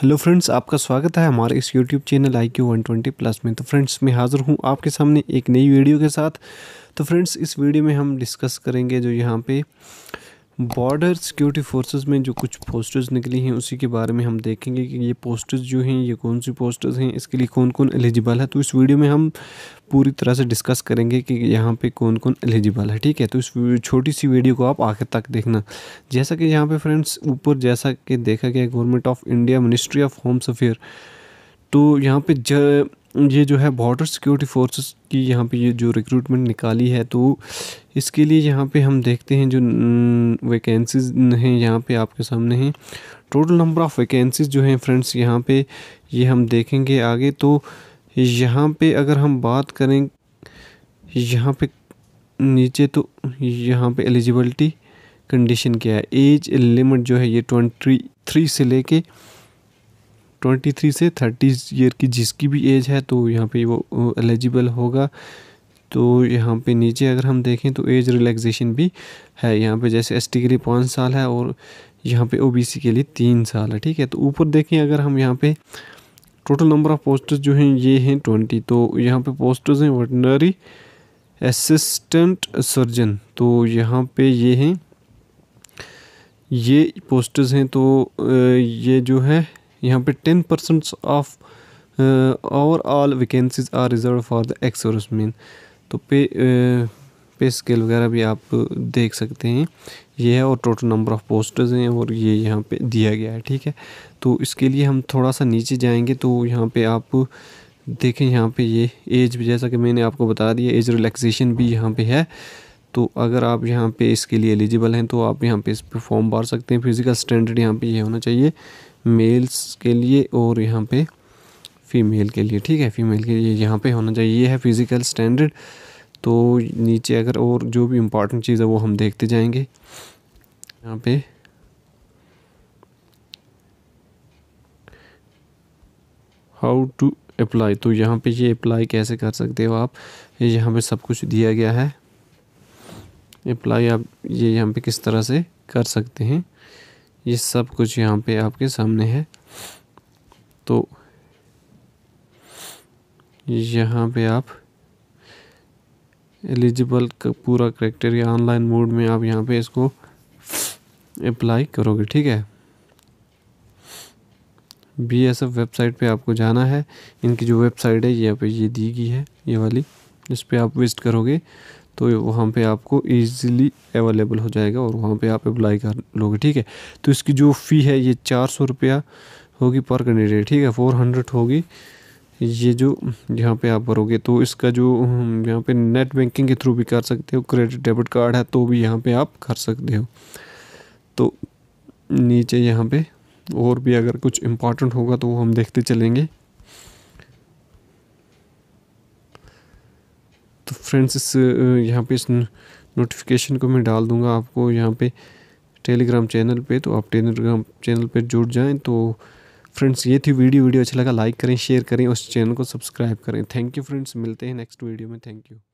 hello friends आपका स्वागत है हमारे इस YouTube channel I Q one twenty plus में तो फ्रेंड्स मैं हाज़िर हूँ आपके सामने एक नई वीडियो के साथ तो फ्रेंड्स इस वीडियो में हम डिस्कस करेंगे जो यहाँ पे बॉर्डर सिक्योरिटी फोर्सेस में जो कुछ पोस्टर्स निकली हैं उसी के बारे में हम देखेंगे कि ये पोस्टर्स जो हैं ये कौन सी पोस्टर्स हैं इसके लिए कौन कौन एलिजिबल है तो इस वीडियो में हम पूरी तरह से डिस्कस करेंगे कि यहाँ पे कौन कौन एलिजिबल है ठीक है तो इस छोटी सी वीडियो को आप आखिर तक देखना जैसा कि यहाँ पर फ्रेंड्स ऊपर जैसा कि देखा गया government of India ministry of homes affair तो यहाँ पर ये जो है बॉर्डर सिक्योरिटी फोर्सेस की यहाँ पे ये जो रिक्रूटमेंट निकाली है तो इसके लिए यहाँ पे हम देखते हैं जो वैकेंसीज हैं यहाँ पे आपके सामने हैं टोटल नंबर ऑफ़ वैकेंसीज जो हैं फ्रेंड्स यहाँ पे ये हम देखेंगे आगे तो यहाँ पे अगर हम बात करें यहाँ पे नीचे तो यहाँ पे एलिजिबलिटी कंडीशन क्या है एज लिमिट जो है ये ट्वेंटी थ्री से ले ट्वेंटी थ्री से थर्टी ईयर की जिसकी भी एज है तो यहाँ पे वो एलिजिबल होगा तो यहाँ पे नीचे अगर हम देखें तो एज रिलैक्सेशन भी है यहाँ पे जैसे एस के लिए पाँच साल है और यहाँ पे ओबीसी के लिए तीन साल है ठीक है तो ऊपर देखें अगर हम यहाँ पे टोटल नंबर ऑफ़ पोस्टर्स जो हैं ये हैं ट्वेंटी तो यहाँ पे पोस्टर्स हैं वेटनरी असिस्टेंट सर्जन तो यहाँ पे ये हैं ये पोस्टर्स हैं तो ये जो है यहाँ पे ten percent of overall vacancies are reserve for the ex mean तो पे पे uh, स्केल वगैरह भी आप देख सकते हैं ये है और टोटल नंबर ऑफ़ पोस्टर्स हैं और ये यहाँ पे दिया गया है ठीक है तो इसके लिए हम थोड़ा सा नीचे जाएंगे तो यहाँ पे आप देखें यहाँ पे ये एज भी जैसा कि मैंने आपको बता दिया एज रिलैक्सेशन भी यहाँ पे है तो अगर आप यहाँ पे इसके लिए एलिजिबल हैं तो आप यहाँ पे इस पर फॉर्म भर सकते हैं फिज़िकल स्टैंडर्ड यहाँ पे ये यह होना चाहिए मेल्स के लिए और यहाँ पे फीमेल के लिए ठीक है फीमेल के लिए यहाँ पे होना चाहिए ये है फिज़िकल स्टैंडर्ड तो नीचे अगर और जो भी इम्पॉर्टेंट चीज़ है वो हम देखते जाएंगे यहाँ पे हाउ टू अप्लाई तो यहाँ पे ये अप्लाई कैसे कर सकते हो आप ये यहाँ पे सब कुछ दिया गया है अप्लाई आप ये यहाँ पे किस तरह से कर सकते हैं ये सब कुछ यहाँ पे आपके सामने है तो यहाँ पे आप एलिजिबल का पूरा क्राइटेरिया ऑनलाइन मोड में आप यहाँ पे इसको अप्लाई करोगे ठीक है बी एस एफ वेबसाइट पे आपको जाना है इनकी जो वेबसाइट है यहाँ पे ये दी गई है ये वाली इस पर आप विजिट करोगे तो वहाँ पे आपको ईज़िली अवेलेबल हो जाएगा और वहाँ पे आप अप्लाई कर लोगे ठीक है तो इसकी जो फ़ी है ये चार सौ रुपया होगी पर कैंडिडेट ठीक है फोर हंड्रेड होगी ये जो यहाँ पे आप भरोगे तो इसका जो हम्म, यहाँ पे नेट बैंकिंग के थ्रू भी कर सकते हो क्रेडिट डेबिट कार्ड है तो भी यहाँ पर आप कर सकते हो तो नीचे यहाँ पर और भी अगर कुछ इम्पॉर्टेंट होगा तो वो हम देखते चलेंगे फ्रेंड्स इस यहाँ पे इस नोटिफिकेशन को मैं डाल दूँगा आपको यहाँ पे टेलीग्राम चैनल पे तो आप टेलीग्राम चैनल पे जुड़ जाएं तो फ्रेंड्स ये थी वीडियो वीडियो अच्छा लगा लाइक करें शेयर करें उस चैनल को सब्सक्राइब करें थैंक यू फ्रेंड्स मिलते हैं नेक्स्ट वीडियो में थैंक यू